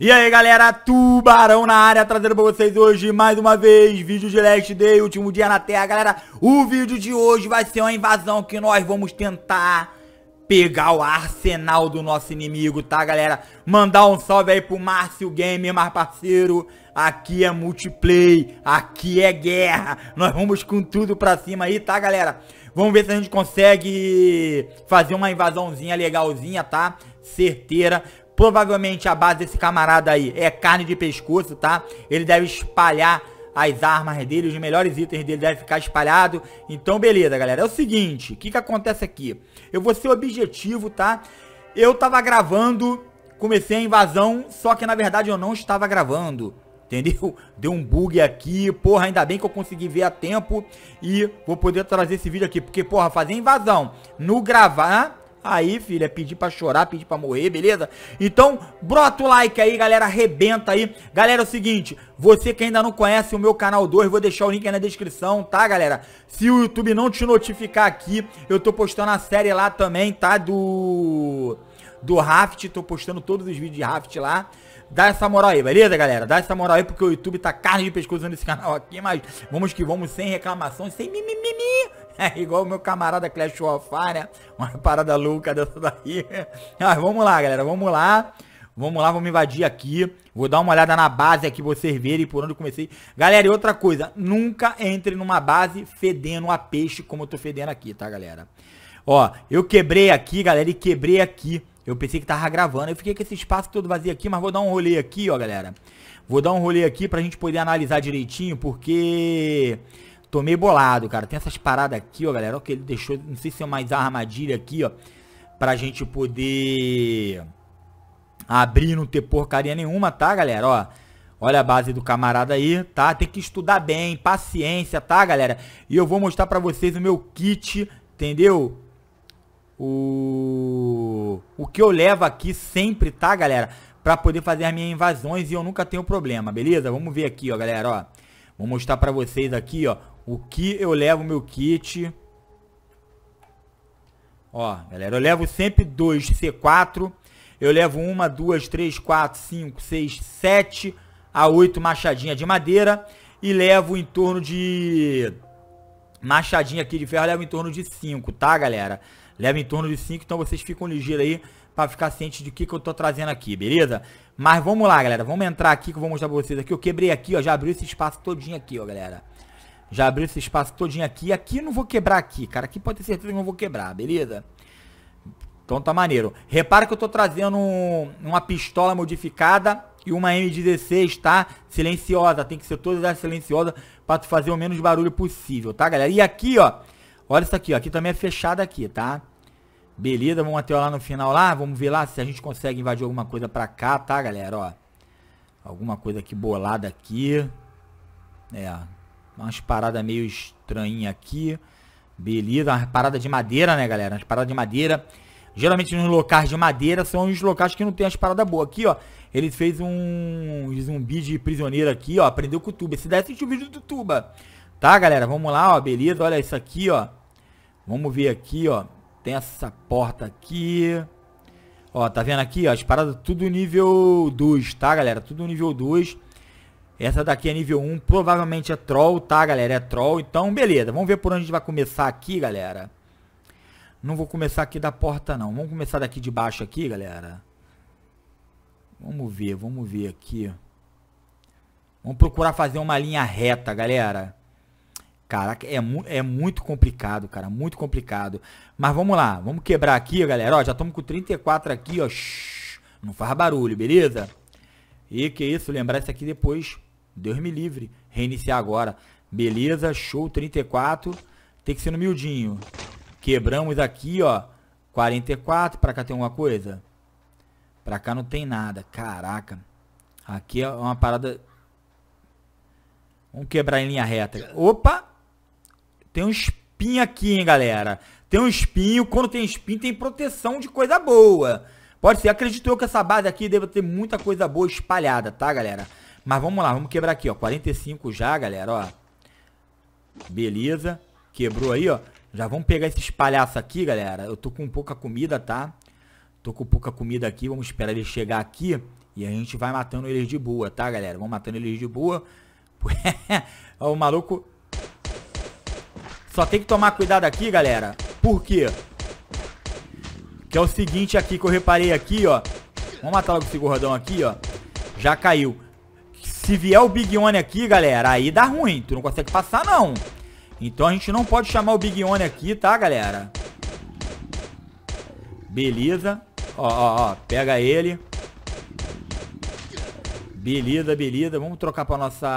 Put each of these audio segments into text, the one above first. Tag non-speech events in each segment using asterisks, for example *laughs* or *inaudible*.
E aí galera, Tubarão na área, trazendo pra vocês hoje mais uma vez vídeo de Last Day, último dia na Terra Galera, o vídeo de hoje vai ser uma invasão que nós vamos tentar pegar o arsenal do nosso inimigo, tá galera? Mandar um salve aí pro Márcio Gamer, mais parceiro, aqui é multiplayer, aqui é guerra, nós vamos com tudo pra cima aí, tá galera? Vamos ver se a gente consegue fazer uma invasãozinha legalzinha, tá? Certeira. Provavelmente a base desse camarada aí é carne de pescoço, tá? Ele deve espalhar as armas dele, os melhores itens dele devem ficar espalhado. Então, beleza, galera. É o seguinte, o que, que acontece aqui? Eu vou ser objetivo, tá? Eu tava gravando, comecei a invasão, só que na verdade eu não estava gravando. Entendeu? *laughs* Deu um bug aqui, porra, ainda bem que eu consegui ver a tempo e vou poder trazer esse vídeo aqui, porque, porra, fazer invasão no gravar Aí, filho, é pedir pra chorar, pedir pra morrer, beleza? Então, brota o like aí, galera, arrebenta aí. Galera, é o seguinte, você que ainda não conhece o meu canal 2, vou deixar o link aí na descrição, tá, galera? Se o YouTube não te notificar aqui, eu tô postando a série lá também, tá? Do... Do Raft, tô postando todos os vídeos de Raft lá. Dá essa moral aí, beleza, galera? Dá essa moral aí, porque o YouTube tá carne de pescoço nesse canal aqui, mas vamos que vamos, sem reclamações, sem mimimi. É igual o meu camarada Clash of Fire, né? uma parada louca dessa daí. Mas *laughs* ah, vamos lá, galera, vamos lá. Vamos lá, vamos invadir aqui. Vou dar uma olhada na base aqui, vocês verem por onde eu comecei. Galera, e outra coisa, nunca entre numa base fedendo a peixe como eu tô fedendo aqui, tá, galera? Ó, eu quebrei aqui, galera, e quebrei aqui. Eu pensei que tava gravando. Eu fiquei com esse espaço todo vazio aqui, mas vou dar um rolê aqui, ó, galera. Vou dar um rolê aqui pra gente poder analisar direitinho, porque... Tô meio bolado, cara. Tem essas paradas aqui, ó, galera. Ó, que ele deixou, não sei se é mais armadilha aqui, ó. Pra gente poder abrir não ter porcaria nenhuma, tá, galera? Ó, olha a base do camarada aí, tá? Tem que estudar bem, paciência, tá, galera? E eu vou mostrar pra vocês o meu kit, entendeu? O... o que eu levo aqui sempre, tá, galera? Pra poder fazer as minhas invasões e eu nunca tenho problema, beleza? Vamos ver aqui, ó, galera, ó. Vou mostrar pra vocês aqui, ó, o que eu levo meu kit. Ó, galera, eu levo sempre dois C4. Eu levo uma, duas, três, quatro, cinco, seis, sete a oito machadinha de madeira. E levo em torno de... Machadinha aqui de ferro, levo em torno de cinco, tá, galera? Levo em torno de cinco, então vocês ficam ligeiros aí para ficar ciente de que que eu tô trazendo aqui, beleza? Mas vamos lá, galera. Vamos entrar aqui que eu vou mostrar pra vocês aqui. Eu quebrei aqui, ó. Já abriu esse espaço todinho aqui, ó, galera. Já abriu esse espaço todinho aqui. Aqui não vou quebrar aqui, cara. Aqui pode ter certeza que não vou quebrar, beleza? Então tá maneiro. Repara que eu tô trazendo um, uma pistola modificada e uma M16, tá? Silenciosa. Tem que ser todas as silenciosas pra tu fazer o menos barulho possível, tá, galera? E aqui, ó. Olha isso aqui, ó. Aqui também é fechado aqui, tá? Beleza, vamos até lá no final lá. Vamos ver lá se a gente consegue invadir alguma coisa pra cá, tá, galera? Ó. Alguma coisa aqui bolada aqui. É, Umas paradas meio estranhas aqui. Beleza, uma parada de madeira, né, galera? As paradas de madeira. Geralmente nos locais de madeira são os locais que não tem as paradas boas. Aqui, ó, ele fez um zumbi de prisioneiro aqui, ó. Aprendeu com o tuba. Se der, é assiste o vídeo do tuba. Tá, galera? Vamos lá, ó. Beleza, olha isso aqui, ó. Vamos ver aqui, ó. Tem essa porta aqui. Ó, tá vendo aqui, ó. As paradas tudo nível 2, tá, galera? Tudo nível 2. Essa daqui é nível 1, provavelmente é troll, tá, galera? É troll, então beleza. Vamos ver por onde a gente vai começar aqui, galera. Não vou começar aqui da porta, não. Vamos começar daqui de baixo aqui, galera. Vamos ver, vamos ver aqui. Vamos procurar fazer uma linha reta, galera. Caraca, é, mu é muito complicado, cara. Muito complicado. Mas vamos lá. Vamos quebrar aqui, galera. Ó, já estamos com 34 aqui, ó. Shhh, não faz barulho, beleza? E que isso, lembrar isso aqui depois Deus me livre. Reiniciar agora. Beleza, show 34. Tem que ser no miudinho. Quebramos aqui, ó. 44. Pra cá tem alguma coisa? Pra cá não tem nada. Caraca. Aqui é uma parada... Vamos quebrar em linha reta. Opa! Tem um espinho aqui, hein, galera. Tem um espinho. Quando tem espinho, tem proteção de coisa boa. Pode ser. Acredito eu que essa base aqui deve ter muita coisa boa espalhada, tá, galera? Mas vamos lá, vamos quebrar aqui, ó. 45 já, galera, ó. Beleza. Quebrou aí, ó. Já vamos pegar esses palhaços aqui, galera. Eu tô com pouca comida, tá? Tô com pouca comida aqui. Vamos esperar ele chegar aqui. E a gente vai matando eles de boa, tá, galera? Vamos matando eles de boa. *laughs* o maluco... Só tem que tomar cuidado aqui, galera. Por quê? Que é o seguinte aqui que eu reparei aqui, ó. Vamos matar logo esse gordão aqui, ó. Já caiu. Se vier o Big One aqui, galera, aí dá ruim. Tu não consegue passar, não. Então a gente não pode chamar o Big One aqui, tá, galera? Beleza. Ó, ó, ó. Pega ele. Beleza, beleza. Vamos trocar pra nossa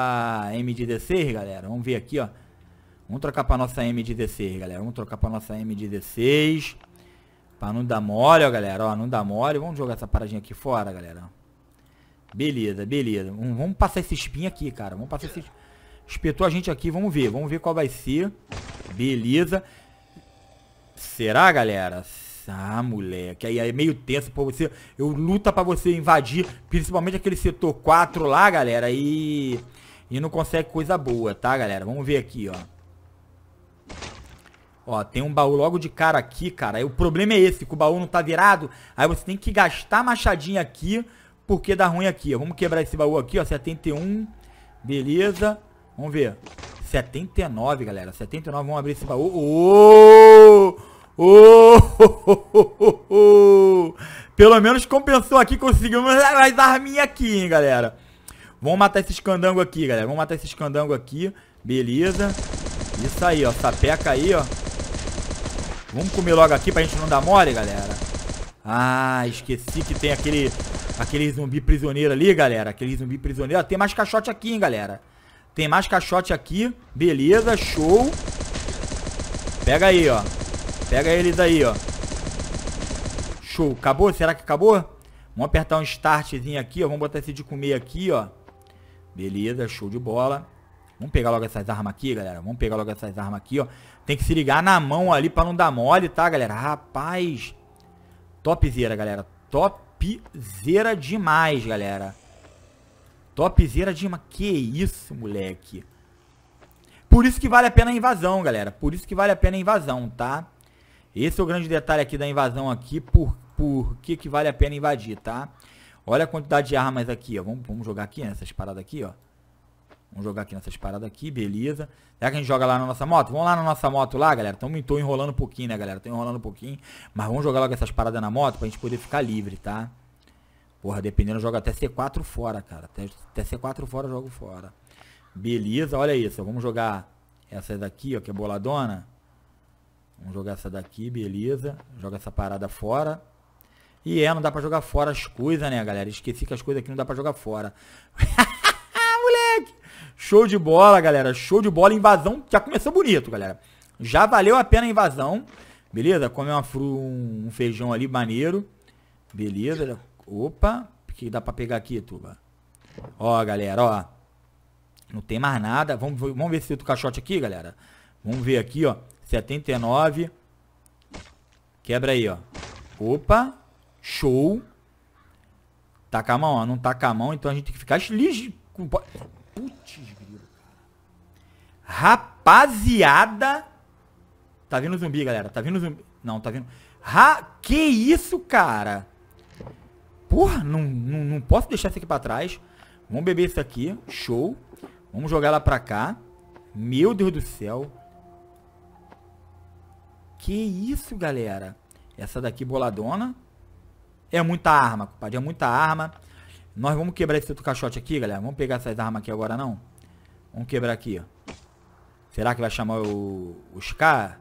M16, galera. Vamos ver aqui, ó. Vamos trocar pra nossa M16, galera. Vamos trocar pra nossa M16. Pra não dar mole, ó, galera. Ó, não dá mole. Vamos jogar essa paradinha aqui fora, galera. Beleza, beleza. Um, vamos passar esse espinho aqui, cara. Vamos passar esse... Espetou a gente aqui, vamos ver. Vamos ver qual vai ser. Beleza. Será, galera? Ah, moleque, aí é meio tenso pra você. Eu luta pra você invadir, principalmente aquele setor 4 lá, galera, e... E não consegue coisa boa, tá, galera? Vamos ver aqui, ó. Ó, tem um baú logo de cara aqui, cara. Aí o problema é esse, que o baú não tá virado. Aí você tem que gastar machadinha aqui porque dá ruim aqui. Vamos quebrar esse baú aqui, ó. 71. Beleza. Vamos ver. 79, galera. 79. Vamos abrir esse baú. Oh! Oh! Pelo menos compensou aqui. Conseguimos mais arminha aqui, hein, galera. Vamos matar esses candangos aqui, galera. Vamos matar esses candangos aqui. Beleza. Isso aí, ó. Sapeca aí, ó. Vamos comer logo aqui pra gente não dar mole, galera. Ah, esqueci que tem aquele, aquele zumbi prisioneiro ali, galera. Aquele zumbi prisioneiro. tem mais caixote aqui, hein, galera. Tem mais caixote aqui. Beleza, show. Pega aí, ó. Pega eles aí, ó. Show. Acabou? Será que acabou? Vamos apertar um startzinho aqui, ó. Vamos botar esse de comer aqui, ó. Beleza, show de bola. Vamos pegar logo essas armas aqui, galera. Vamos pegar logo essas armas aqui, ó. Tem que se ligar na mão ali pra não dar mole, tá, galera? Rapaz, Topzera, galera. Topzera demais, galera. Topzera demais. Que isso, moleque. Por isso que vale a pena a invasão, galera. Por isso que vale a pena a invasão, tá? Esse é o grande detalhe aqui da invasão aqui. Por, por que que vale a pena invadir, tá? Olha a quantidade de armas aqui, ó. Vamos, vamos jogar aqui, nessas Essas paradas aqui, ó. Vamos jogar aqui nessas paradas aqui, beleza. Será que a gente joga lá na nossa moto? Vamos lá na nossa moto lá, galera. Então, tô enrolando um pouquinho, né, galera? Tô enrolando um pouquinho. Mas vamos jogar logo essas paradas na moto pra gente poder ficar livre, tá? Porra, dependendo, joga até C4 fora, cara. Até, até C4 fora, eu jogo fora. Beleza, olha isso. Vamos jogar essa daqui, ó, que é boladona. Vamos jogar essa daqui, beleza. Joga essa parada fora. E é, não dá pra jogar fora as coisas, né, galera? Esqueci que as coisas aqui não dá pra jogar fora. *laughs* Show de bola, galera. Show de bola. Invasão já começou bonito, galera. Já valeu a pena a invasão. Beleza? Come uma fru, um feijão ali, maneiro. Beleza. Opa. O que dá pra pegar aqui, Tuba? Ó, galera, ó. Não tem mais nada. Vamos, vamos ver se o caixote aqui, galera. Vamos ver aqui, ó. 79. Quebra aí, ó. Opa. Show. Taca a mão, ó. Não taca a mão, então a gente tem que ficar ligeiro. Putz, grilo, cara. Rapaziada. Tá vindo zumbi, galera. Tá vindo zumbi. Não, tá vindo. Ra... Que isso, cara? Porra, não, não, não posso deixar isso aqui pra trás. Vamos beber isso aqui. Show. Vamos jogar ela pra cá. Meu Deus do céu. Que isso, galera. Essa daqui boladona. É muita arma, compadre. É muita arma. Nós vamos quebrar esse outro caixote aqui, galera. Vamos pegar essas armas aqui agora, não? Vamos quebrar aqui, ó. Será que vai chamar o, os caras?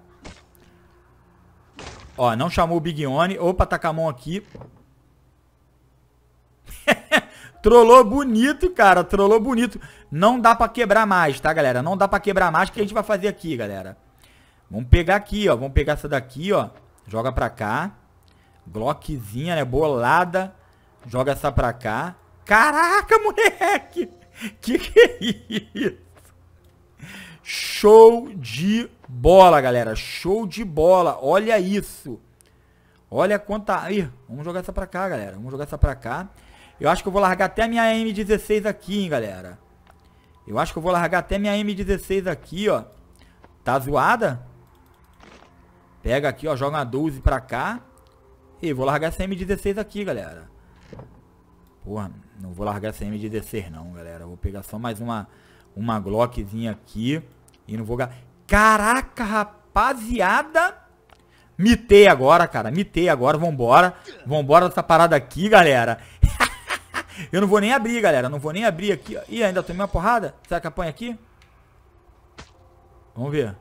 Ó, não chamou o Big One. Opa, tá com a mão aqui. *laughs* Trollou bonito, cara. Trollou bonito. Não dá pra quebrar mais, tá, galera? Não dá pra quebrar mais. O que a gente vai fazer aqui, galera? Vamos pegar aqui, ó. Vamos pegar essa daqui, ó. Joga pra cá. Glockzinha, né? Bolada. Joga essa pra cá. Caraca, moleque! Que que é isso? Show de bola, galera. Show de bola. Olha isso. Olha quanta... Ih, vamos jogar essa pra cá, galera. Vamos jogar essa pra cá. Eu acho que eu vou largar até a minha M16 aqui, hein, galera. Eu acho que eu vou largar até minha M16 aqui, ó. Tá zoada? Pega aqui, ó. Joga uma 12 pra cá. E vou largar essa M16 aqui, galera. Porra, não vou largar essa M16 não, galera. Vou pegar só mais uma, uma Glockzinha aqui. E não vou... Caraca, rapaziada! Mitei agora, cara. Mitei agora. Vambora. Vambora dessa parada aqui, galera. *laughs* eu não vou nem abrir, galera. Não vou nem abrir aqui. Ih, ainda tomei uma porrada. Será que apanha aqui? Vamos ver.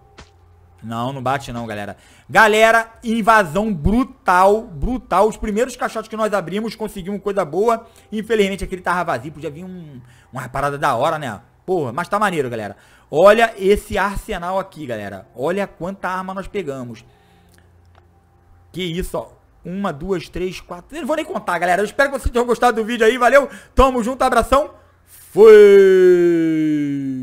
Não, não bate não, galera. Galera, invasão brutal, brutal. Os primeiros caixotes que nós abrimos conseguimos coisa boa. Infelizmente aquele tava vazio, podia vir um, uma parada da hora, né? Porra, mas tá maneiro, galera. Olha esse arsenal aqui, galera. Olha quanta arma nós pegamos. Que isso, ó. Uma, duas, três, quatro... Eu não vou nem contar, galera. Eu espero que vocês tenham gostado do vídeo aí. Valeu. Tamo junto, abração. Fui!